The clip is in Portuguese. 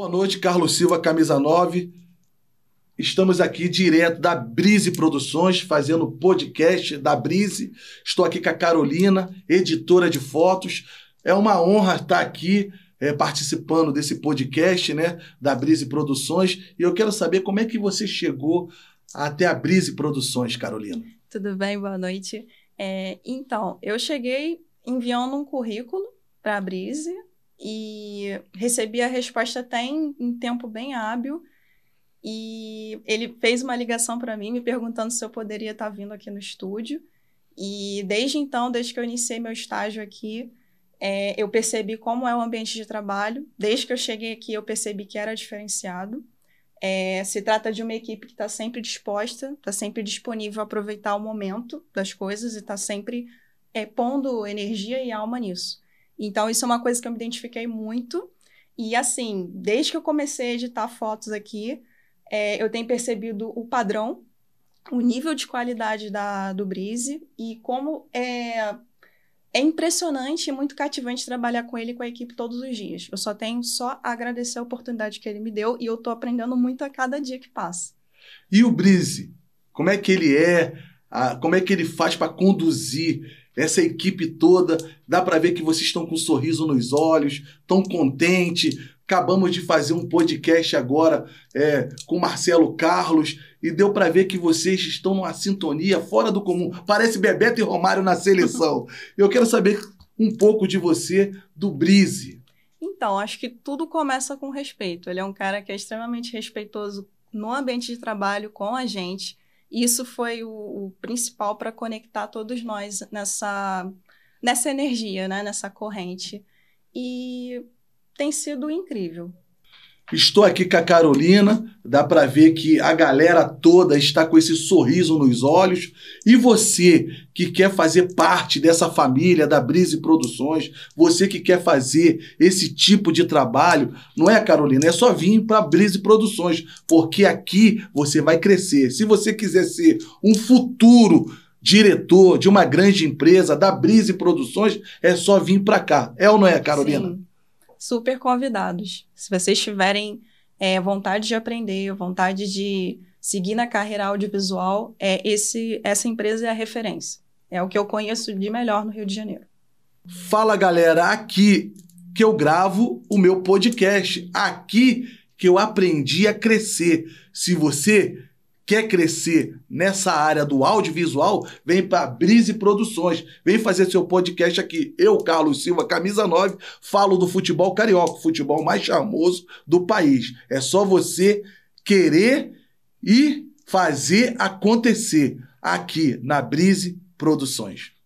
Boa noite, Carlos Silva, camisa 9. Estamos aqui direto da Brise Produções, fazendo podcast da Brise. Estou aqui com a Carolina, editora de fotos. É uma honra estar aqui é, participando desse podcast né, da Brise Produções. E eu quero saber como é que você chegou até a Brise Produções, Carolina. Tudo bem, boa noite. É, então, eu cheguei enviando um currículo para a Brise, e recebi a resposta até em, em tempo bem hábil. E ele fez uma ligação para mim me perguntando se eu poderia estar tá vindo aqui no estúdio. E desde então, desde que eu iniciei meu estágio aqui, é, eu percebi como é o ambiente de trabalho. Desde que eu cheguei aqui, eu percebi que era diferenciado. É, se trata de uma equipe que está sempre disposta, está sempre disponível a aproveitar o momento das coisas e está sempre é, pondo energia e alma nisso. Então, isso é uma coisa que eu me identifiquei muito. E, assim, desde que eu comecei a editar fotos aqui, é, eu tenho percebido o padrão, o nível de qualidade da, do Brise e como é, é impressionante e muito cativante trabalhar com ele e com a equipe todos os dias. Eu só tenho só a agradecer a oportunidade que ele me deu e eu estou aprendendo muito a cada dia que passa. E o Brise? Como é que ele é? a, ah, como é que ele faz para conduzir essa equipe toda. Dá para ver que vocês estão com um sorriso nos olhos, tão contente. Acabamos de fazer um podcast agora é, com Marcelo Carlos e deu para ver que vocês estão numa sintonia fora do comum. Parece Bebeto e Romário na seleção. Eu quero saber um pouco de você do Brise. Então, acho que tudo começa com respeito. Ele é um cara que é extremamente respeitoso no ambiente de trabalho com a gente. Isso foi o, o principal para conectar todos nós nessa, nessa energia, né? nessa corrente. E tem sido incrível. Estou aqui com a Carolina, dá para ver que a galera toda está com esse sorriso nos olhos. E você que quer fazer parte dessa família da Brise Produções, você que quer fazer esse tipo de trabalho, não é, Carolina? É só vir para a Brise Produções, porque aqui você vai crescer. Se você quiser ser um futuro diretor de uma grande empresa, da Brise Produções, é só vir para cá. É ou não é, Carolina? Sim super convidados. Se vocês tiverem é, vontade de aprender, vontade de seguir na carreira audiovisual, é esse, essa empresa é a referência. É o que eu conheço de melhor no Rio de Janeiro. Fala galera, aqui que eu gravo o meu podcast, aqui que eu aprendi a crescer. Se você quer crescer nessa área do audiovisual, vem para Brise Produções. Vem fazer seu podcast aqui. Eu, Carlos Silva, camisa 9, falo do futebol carioca, o futebol mais charmoso do país. É só você querer e fazer acontecer aqui na Brise Produções.